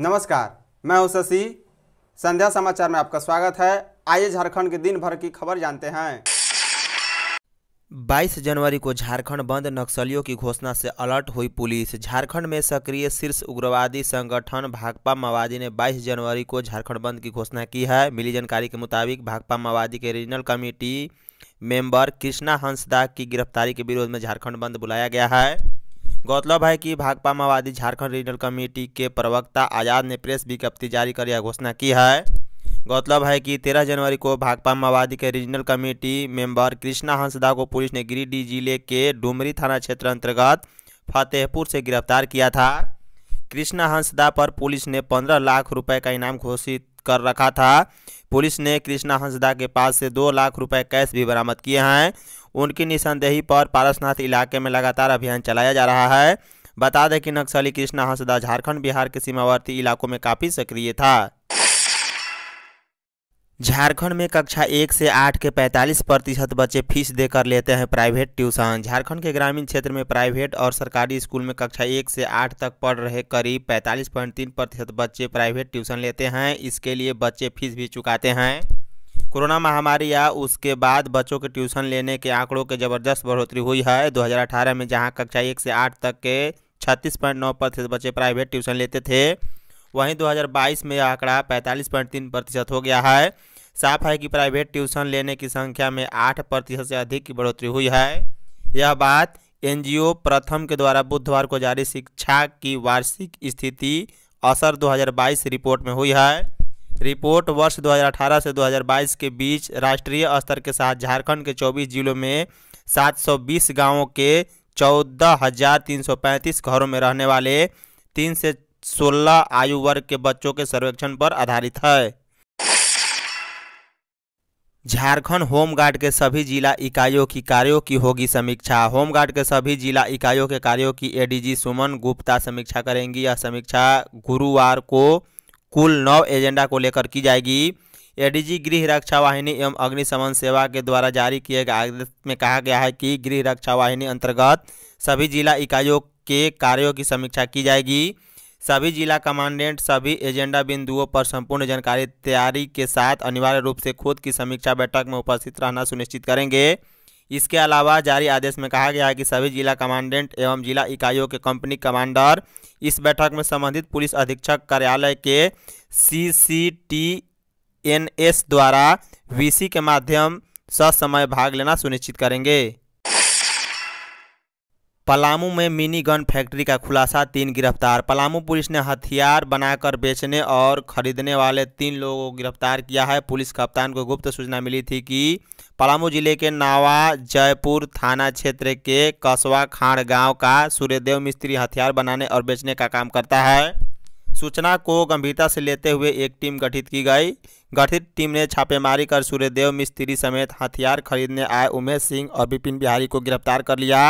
नमस्कार मैं हूं शशि संध्या समाचार में आपका स्वागत है आइए झारखंड के दिन भर की खबर जानते हैं 22 जनवरी को झारखंड बंद नक्सलियों की घोषणा से अलर्ट हुई पुलिस झारखंड में सक्रिय शीर्ष उग्रवादी संगठन भाकपा माओवादी ने 22 जनवरी को झारखंड बंद की घोषणा की है मिली जानकारी के मुताबिक भाकपा माओवादी के regional committee member Krishna Hansda की गिरफ्तारी के विरोध में झारखंड बंद बुलाया गया है गौरतलब है कि भाकपा माओवादी झारखंड रीजनल कमेटी के प्रवक्ता आजाद ने प्रेस विज्ञप्ति जारी कर यह घोषणा की है गौरतलब है कि 13 जनवरी को भाकपा माओवादी के regional committee member Krishna Hansda को पुलिस ने गिरिडीह जिले के डुमरी थाना क्षेत्र अंतर्गत फतेहपुर से गिरफ्तार किया था कृष्णा हंसदा पर पुलिस ने 15 लाख रुपए का इनाम घोषित कर रखा था पुलिस ने कृष्णा हंसदा के पास से दो लाख रुपए कैश भी बरामद किए हैं उनकी निशानदेही पर पारसनाथ इलाके में लगातार अभियान चलाया जा रहा है बता दें कि नक्सली कृष्णा हंसदा झारखंड बिहार के सीमावर्ती इलाकों में काफ़ी सक्रिय था झारखंड में कक्षा एक से आठ के 45 प्रतिशत बच्चे फीस देकर लेते हैं प्राइवेट ट्यूशन झारखंड के ग्रामीण क्षेत्र में प्राइवेट और सरकारी स्कूल में कक्षा एक से आठ तक पढ़ रहे करीब 45.3 प्रतिशत बच्चे प्राइवेट ट्यूशन लेते हैं इसके लिए बच्चे फीस भी चुकाते हैं कोरोना महामारी या उसके बाद बच्चों के ट्यूशन लेने के आंकड़ों के ज़बरदस्त बढ़ोतरी हुई है दो में जहाँ कक्षा एक से आठ तक के छत्तीस प्रतिशत बच्चे प्राइवेट ट्यूशन लेते थे वहीं 2022 में यह आंकड़ा 45.3 प्रतिशत हो गया है साफ है कि प्राइवेट ट्यूशन लेने की संख्या में आठ प्रतिशत से अधिक की बढ़ोतरी हुई है यह बात एनजीओ प्रथम के द्वारा बुधवार को जारी शिक्षा की वार्षिक स्थिति असर 2022 रिपोर्ट में हुई है रिपोर्ट वर्ष 2018 से 2022 के बीच राष्ट्रीय स्तर के साथ झारखंड के 24 जिलों में 720 गांवों के 14,335 घरों में रहने वाले तीन से सोलह आयु वर्ग के बच्चों के सर्वेक्षण पर आधारित है झारखंड होमगार्ड के सभी जिला इकाइयों की कार्यों की होगी समीक्षा होमगार्ड के सभी जिला इकाइयों के कार्यों की एडीजी सुमन गुप्ता समीक्षा करेंगी यह समीक्षा गुरुवार को कुल नौ एजेंडा को लेकर की जाएगी एडीजी गृह रक्षा वाहिनी एवं अग्निशमन सेवा के द्वारा जारी किए गए आदेश में कहा गया है कि गृह रक्षा वाहिनी अंतर्गत सभी जिला इकाइयों के कार्यों की समीक्षा की जाएगी सभी जिला कमांडेंट सभी एजेंडा बिंदुओं पर संपूर्ण जानकारी तैयारी के साथ अनिवार्य रूप से खुद की समीक्षा बैठक में उपस्थित रहना सुनिश्चित करेंगे इसके अलावा जारी आदेश में कहा गया है कि सभी जिला कमांडेंट एवं जिला इकाइयों के कंपनी कमांडर इस बैठक में संबंधित पुलिस अधीक्षक कार्यालय के C C T N S द्वारा सी के माध्यम ससमय भाग लेना सुनिश्चित करेंगे पलामू में मिनी गन फैक्ट्री का खुलासा तीन गिरफ्तार पलामू पुलिस ने हथियार बनाकर बेचने और खरीदने वाले तीन लोगों को गिरफ्तार किया है पुलिस कप्तान को गुप्त सूचना मिली थी कि पलामू जिले के नावा जयपुर थाना क्षेत्र के कसवा खाड़ गांव का सूर्यदेव मिस्त्री हथियार बनाने और बेचने का काम करता है सूचना को गंभीरता से लेते हुए एक टीम गठित की गई गठित टीम ने छापेमारी कर सूर्यदेव मिस्त्री समेत हथियार खरीदने आए उमेश सिंह और विपिन बिहारी को गिरफ्तार कर लिया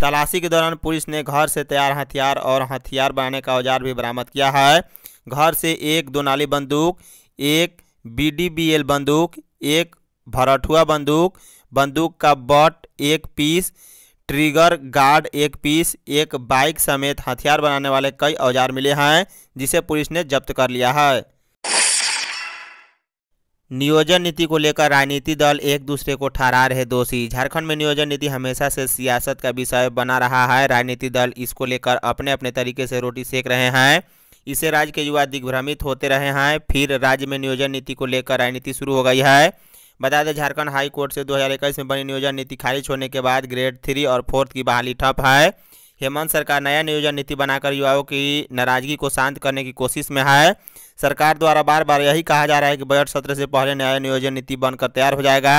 तलाशी के दौरान पुलिस ने घर से तैयार हथियार और हथियार बनाने का औजार भी बरामद किया है घर से एक दो नाली बंदूक एक बीडीबीएल बंदूक एक भरठुआ बंदूक बंदूक का बट एक पीस ट्रिगर गार्ड एक पीस एक बाइक समेत हथियार बनाने वाले कई औजार मिले हैं जिसे पुलिस ने जब्त कर लिया है नियोजन नीति को लेकर राजनीति दल एक दूसरे को ठहरा रहे दोषी झारखंड में नियोजन नीति हमेशा से सियासत का विषय बना रहा है राजनीति दल इसको लेकर अपने अपने तरीके से रोटी सेक रहे हैं इससे राज्य के युवा दिग्भ्रमित होते रहे हैं फिर राज्य में नियोजन नीति को लेकर राजनीति शुरू हो गई है बता दें झारखंड हाईकोर्ट से दो में बनी नियोजन नीति खारिज होने के बाद ग्रेड थ्री और फोर्थ की बहाली ठप है हेमंत सरकार नया नियोजन नीति बनाकर युवाओं की नाराजगी को शांत करने की कोशिश में है सरकार द्वारा बार बार यही कहा जा रहा है कि बजट सत्र से पहले नया नियोजन नीति बनकर तैयार हो जाएगा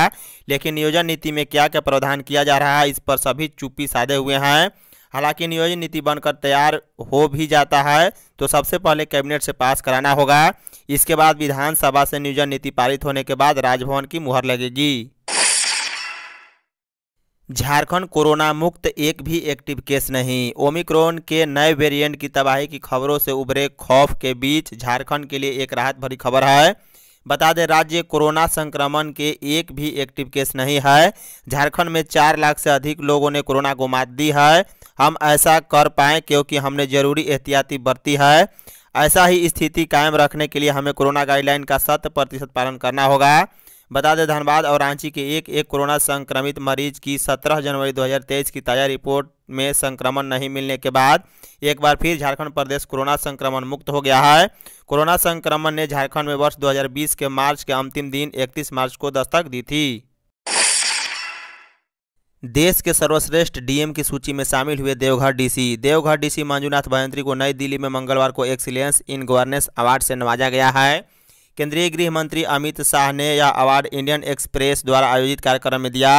लेकिन नियोजन नीति में क्या क्या प्रावधान किया जा रहा है इस पर सभी चुप्पी साधे हुए हैं हालांकि नियोजन नीति बनकर तैयार हो भी जाता है तो सबसे पहले कैबिनेट से पास कराना होगा इसके बाद विधानसभा से नियोजन नीति पारित होने के बाद राजभवन की मुहर लगेगी झारखंड कोरोना मुक्त एक भी एक्टिव केस नहीं ओमिक्रोन के नए वेरिएंट की तबाही की खबरों से उभरे खौफ के बीच झारखंड के लिए एक राहत भरी खबर है बता दें राज्य कोरोना संक्रमण के एक भी एक्टिव केस नहीं है झारखंड में चार लाख से अधिक लोगों ने कोरोना को मात दी है हम ऐसा कर पाएँ क्योंकि हमने जरूरी एहतियाती बरती है ऐसा ही स्थिति कायम रखने के लिए हमें कोरोना गाइडलाइन का शत प्रतिशत पालन करना होगा बता दें धनबाद और रांची के एक एक कोरोना संक्रमित मरीज की 17 जनवरी 2023 की ताज़ा रिपोर्ट में संक्रमण नहीं मिलने के बाद एक बार फिर झारखंड प्रदेश कोरोना संक्रमण मुक्त हो गया है कोरोना संक्रमण ने झारखंड में वर्ष 2020 के मार्च के अंतिम दिन 31 मार्च को दस्तक दी थी देश के सर्वश्रेष्ठ डीएम की सूची में शामिल हुए देवघर डीसी देवघर डीसी मंजूनाथ भयंत्री को नई दिल्ली में मंगलवार को एक्सीलेंस इन गवर्नेंस अवार्ड से नवाजा गया है केंद्रीय गृह मंत्री अमित शाह ने यह अवार्ड इंडियन एक्सप्रेस द्वारा आयोजित कार्यक्रम में दिया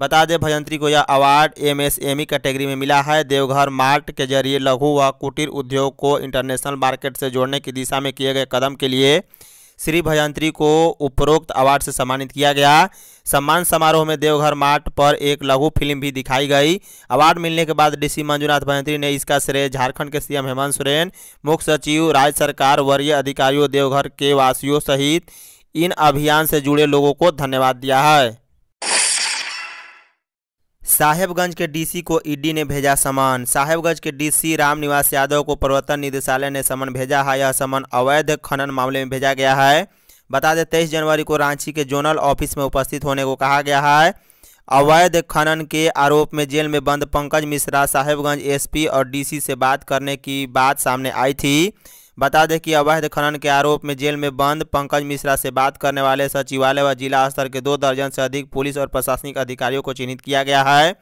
बता दें भजंत्री को यह अवार्ड एमएसएमई e कैटेगरी में मिला है देवघर मार्ट के जरिए लघु व कुटीर उद्योग को इंटरनेशनल मार्केट से जोड़ने की दिशा में किए गए कदम के लिए श्री भजंत्री को उपरोक्त अवार्ड से सम्मानित किया गया सम्मान समारोह में देवघर मार्ट पर एक लघु फिल्म भी दिखाई गई अवार्ड मिलने के बाद डीसी मंजूनाथ भजंत्री ने इसका श्रेय झारखंड के सीएम हेमंत सोरेन मुख्य सचिव राज्य सरकार वरीय अधिकारियों देवघर के वासियों सहित इन अभियान से जुड़े लोगों को धन्यवाद दिया है साहेबगंज के डीसी को ईडी ने भेजा समन साहेबगंज के डीसी रामनिवास यादव को प्रवर्तन निदेशालय ने समन भेजा है यह समन अवैध खनन मामले में भेजा गया है बता दें तेईस जनवरी को रांची के जोनल ऑफिस में उपस्थित होने को कहा गया है अवैध खनन के आरोप में जेल में बंद पंकज मिश्रा साहेबगंज एसपी और डीसी से बात करने की बात सामने आई थी बता दें कि अवैध खनन के आरोप में जेल में बंद पंकज मिश्रा से बात करने वाले सचिवालय व जिला स्तर के दो दर्जन से अधिक पुलिस और प्रशासनिक अधिकारियों को चिन्हित किया गया है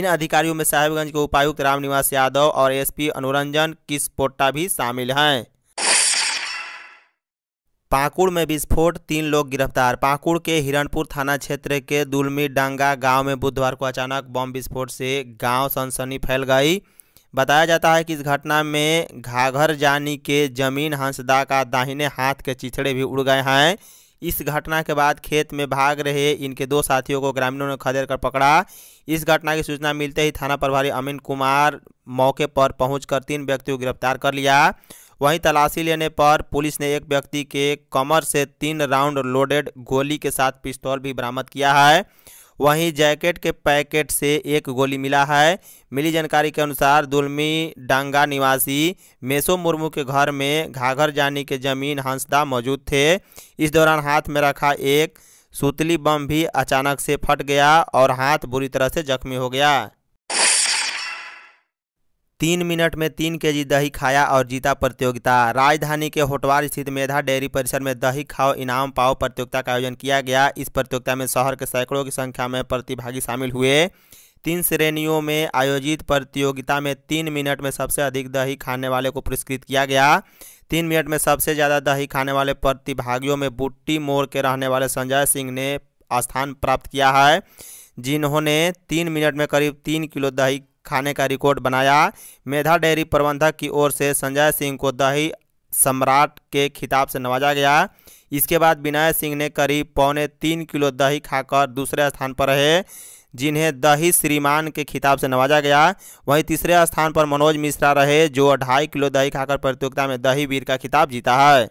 इन अधिकारियों में साहेबगंज के उपायुक्त रामनिवास यादव और एसपी अनुरंजन किसपोट्टा भी शामिल हैं पाकुड़ में विस्फोट तीन लोग गिरफ्तार पाकुड़ के हिरणपुर थाना क्षेत्र के दुलमी डांगा गांव में बुधवार को अचानक बम विस्फोट से गांव सनसनी फैल गई बताया जाता है कि इस घटना में घाघर जानी के जमीन हंसदा का दाहिने हाथ के चिथड़े भी उड़ गए हैं इस घटना के बाद खेत में भाग रहे इनके दो साथियों को ग्रामीणों ने खदेड़ कर पकड़ा इस घटना की सूचना मिलते ही थाना प्रभारी अमीन कुमार मौके पर पहुंचकर तीन व्यक्तियों को गिरफ्तार कर लिया वहीं तलाशी लेने पर पुलिस ने एक व्यक्ति के कमर से तीन राउंड लोडेड गोली के साथ पिस्तौल भी बरामद किया है वहीं जैकेट के पैकेट से एक गोली मिला है मिली जानकारी के अनुसार दुलमी डांगा निवासी मेसो मुर्मू के घर में घाघर जानी के जमीन हंसदा मौजूद थे इस दौरान हाथ में रखा एक सूतली बम भी अचानक से फट गया और हाथ बुरी तरह से जख्मी हो गया तीन मिनट में तीन के जी दही खाया और जीता प्रतियोगिता राजधानी के होटवार स्थित मेधा डेयरी परिसर में दही खाओ इनाम पाओ प्रतियोगिता का आयोजन किया गया इस प्रतियोगिता में शहर के सैकड़ों की संख्या में प्रतिभागी शामिल हुए तीन श्रेणियों में आयोजित प्रतियोगिता में तीन मिनट में सबसे अधिक दही खाने वाले को पुरस्कृत किया गया तीन मिनट में सबसे ज़्यादा दही खाने वाले प्रतिभागियों में बुट्टी मोड़ के रहने वाले संजय सिंह ने स्थान प्राप्त किया है जिन्होंने तीन मिनट में करीब तीन किलो दही खाने का रिकॉर्ड बनाया मेधा डेयरी प्रबंधक की ओर से संजय सिंह को दही सम्राट के खिताब से नवाजा गया इसके बाद विनय सिंह ने करीब पौने तीन किलो दही खाकर दूसरे स्थान पर रहे जिन्हें दही श्रीमान के खिताब से नवाजा गया वहीं तीसरे स्थान पर मनोज मिश्रा रहे जो ढाई किलो दही खाकर प्रतियोगिता में दही वीर का खिताब जीता है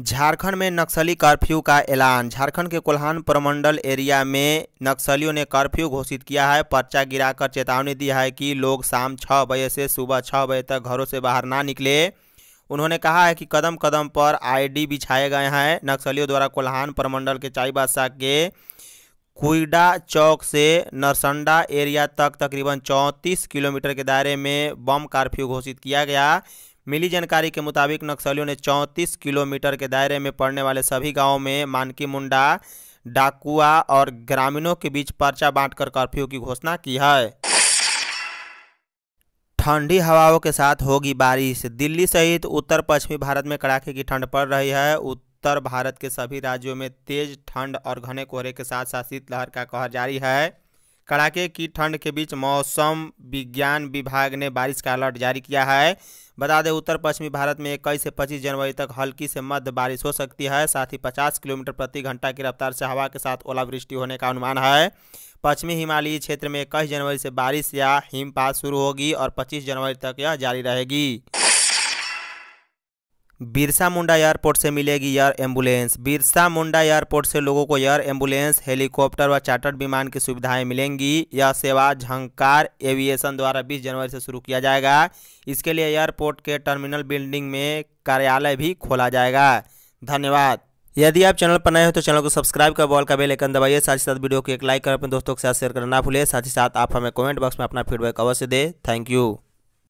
झारखंड में नक्सली कर्फ्यू का ऐलान झारखंड के कोल्हान प्रमंडल एरिया में नक्सलियों ने कर्फ्यू घोषित किया है पर्चा गिराकर चेतावनी दी है कि लोग शाम छः बजे से सुबह छः बजे तक घरों से बाहर ना निकले उन्होंने कहा है कि कदम कदम पर आईडी बिछाए गए हैं नक्सलियों द्वारा कोल्हान प्रमंडल के चाई बादशाह के कुइडा चौक से नरसंडा एरिया तक तकरीबन चौंतीस किलोमीटर के दायरे में बम कर्फ्यू घोषित किया गया मिली जानकारी के मुताबिक नक्सलियों ने 34 किलोमीटर के दायरे में पड़ने वाले सभी गांवों में मानकी मुंडा डाकुआ और ग्रामीणों के बीच पर्चा बांटकर कर्फ्यू की घोषणा की है ठंडी हवाओं के साथ होगी बारिश दिल्ली सहित उत्तर पश्चिमी भारत में कड़ाके की ठंड पड़ रही है उत्तर भारत के सभी राज्यों में तेज ठंड और घने कोहरे के साथ साथ शीतलहर का कहर जारी है कड़ाके की ठंड के बीच मौसम विज्ञान विभाग ने बारिश का अलर्ट जारी किया है बता दें उत्तर पश्चिमी भारत में इक्कीस से पच्चीस जनवरी तक हल्की से मध्य बारिश हो सकती है साथ ही पचास किलोमीटर प्रति घंटा की रफ्तार से हवा के साथ ओलावृष्टि होने का अनुमान है पश्चिमी हिमालयी क्षेत्र में इक्कीस जनवरी से बारिश या हिमपात शुरू होगी और पच्चीस जनवरी तक यह जारी रहेगी बिरसा मुंडा एयरपोर्ट से मिलेगी यार एम्बुलेंस बिरसा मुंडा एयरपोर्ट से लोगों को यार एम्बुलेंस हेलीकॉप्टर व चार्टर्ड विमान की सुविधाएं मिलेंगी यह सेवा झंकार एविएशन द्वारा 20 जनवरी से शुरू किया जाएगा इसके लिए एयरपोर्ट के टर्मिनल बिल्डिंग में कार्यालय भी खोला जाएगा धन्यवाद यदि आप चैनल पर नए हो तो चैनल को सब्सक्राइब कर बॉल का बेल आइकन दबाइए साथ ही साथ वीडियो को एक लाइक कर अपने दोस्तों के साथ शेयर करना भूलिए साथ ही साथ आप हमें कमेंट बॉक्स में अपना फीडबैक अवश्य दें थैंक यू